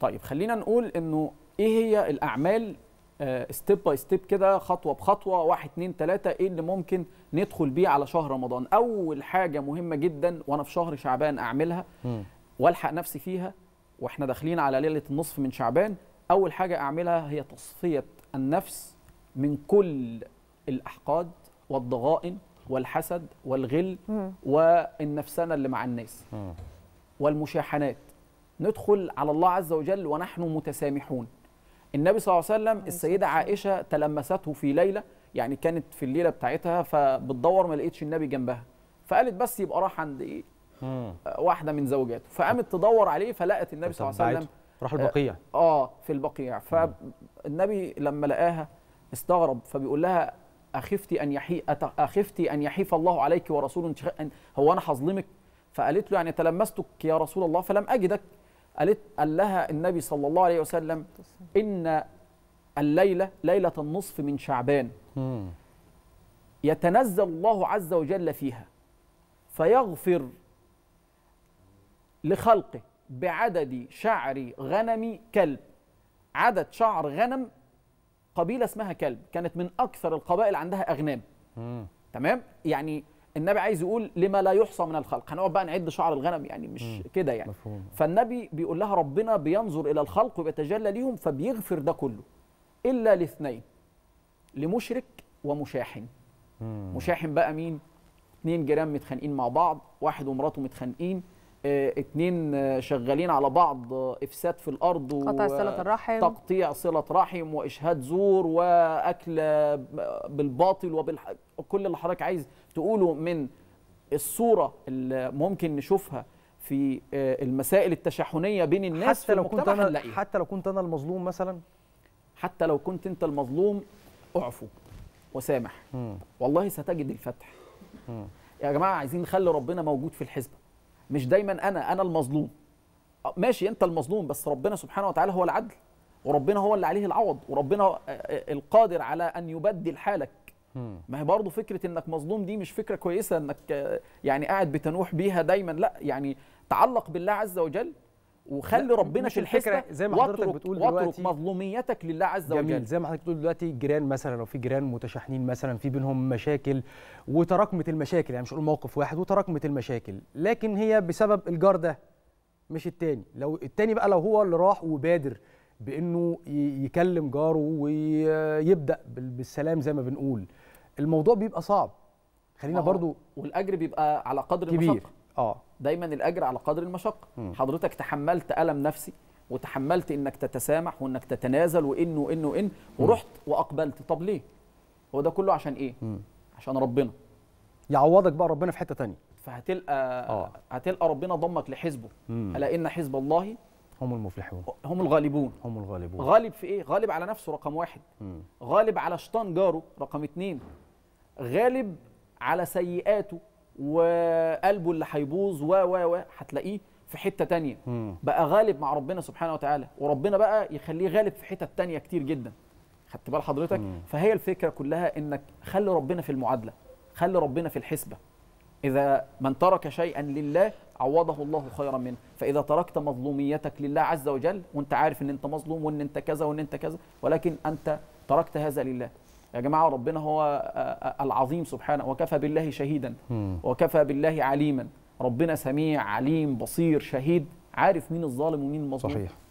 طيب خلينا نقول انه ايه هي الاعمال ستيب باي ستيب كده خطوه بخطوه واحد اتنين تلاته ايه اللي ممكن ندخل بيه على شهر رمضان اول حاجه مهمه جدا وانا في شهر شعبان اعملها والحق نفسي فيها واحنا داخلين على ليله النصف من شعبان اول حاجه اعملها هي تصفيه النفس من كل الاحقاد والضغائن والحسد والغل والنفسنه اللي مع الناس والمشاحنات ندخل على الله عز وجل ونحن متسامحون النبي صلى الله عليه وسلم السيدة عائشة تلمسته في ليلة يعني كانت في الليلة بتاعتها فبتدور ما لقيتش النبي جنبها فقالت بس يبقى راح عند إيه آه، واحدة من زوجاته فقامت تدور عليه فلقت النبي صلى الله عليه وسلم راح البقيع آه،, آه في البقيع فالنبي لما لقاها استغرب فبيقول لها أخفتي أن يحي أخفتي أن يحيف الله عليك ورسوله هو أنا هظلمك فقالت له يعني تلمستك يا رسول الله فلم أجدك قالت قال لها النبي صلى الله عليه وسلم إن الليلة ليلة النصف من شعبان يتنزل الله عز وجل فيها فيغفر لخلقه بعدد شعر غنم كلب عدد شعر غنم قبيلة اسمها كلب كانت من أكثر القبائل عندها أغنام تمام يعني النبي عايز يقول لما لا يحصى من الخلق هنقعد بقى نعد شعر الغنم يعني مش كده يعني مفهوم. فالنبي بيقول لها ربنا بينظر الى الخلق وبيتجلى ليهم فبيغفر ده كله الا لاثنين لمشرك ومشاحن مم. مشاحن بقى مين اتنين جيران متخانقين مع بعض واحد ومراته متخانقين آه، اتنين آه، شغالين على بعض آه، افساد في الارض قطع صله الرحم تقطيع صله رحم واشهاد زور واكل بالباطل وبال كل اللي حضرتك عايز تقوله من الصوره اللي ممكن نشوفها في المسائل التشاحنيه بين الناس حتى لو كنت انا حلقية. حتى لو كنت انا المظلوم مثلا حتى لو كنت انت المظلوم اعفو وسامح م. والله ستجد الفتح م. يا جماعه عايزين نخلي ربنا موجود في الحزبه مش دايما انا انا المظلوم ماشي انت المظلوم بس ربنا سبحانه وتعالى هو العدل وربنا هو اللي عليه العوض وربنا القادر على ان يبدل حالك ما هي برضه فكره انك مظلوم دي مش فكره كويسه انك يعني قاعد بتنوح بيها دايما لا يعني تعلق بالله عز وجل وخلي ربنا في الحسبه زي ما حضرتك بتقول دلوقتي واترك مظلوميتك لله عز وجل جميل زي ما حضرتك بتقول دلوقتي جيران مثلا لو في جيران متشاحنين مثلا في بينهم مشاكل وتراكمت المشاكل يعني مش هقول موقف واحد وتراكمت المشاكل لكن هي بسبب الجار ده مش التاني لو التاني بقى لو هو اللي راح وبادر بانه يكلم جاره ويبدا بالسلام زي ما بنقول الموضوع بيبقى صعب خلينا برضو والاجر بيبقى على قدر كبير اه دايما الاجر على قدر المشقه حضرتك تحملت الم نفسي وتحملت انك تتسامح وانك تتنازل وان وان وان ورحت واقبلت طب ليه هو ده كله عشان ايه مم. عشان ربنا يعوضك بقى ربنا في حته تانية فهتلقى آه. هتلقى ربنا ضمك لحزبه مم. الا ان حزب الله هم المفلحون هم الغالبون هم الغالبون غالب في ايه غالب على نفسه رقم واحد مم. غالب على شيطان جاره رقم اتنين غالب على سيئاته وقلبه اللي هيبوظ و و و هتلاقيه في حته تانية مم. بقى غالب مع ربنا سبحانه وتعالى وربنا بقى يخليه غالب في حتت تانية كتير جدا خدت بال حضرتك مم. فهي الفكره كلها انك خلي ربنا في المعادله خلي ربنا في الحسبه اذا من ترك شيئا لله عوضه الله خيرا منه فاذا تركت مظلوميتك لله عز وجل وانت عارف ان انت مظلوم وان انت كذا وان انت كذا ولكن انت تركت هذا لله يا جماعه ربنا هو آه، آه، آه، العظيم سبحانه وكفى بالله شهيدا وكفى بالله عليما ربنا سميع عليم بصير شهيد عارف مين الظالم ومين المظلوم صحيح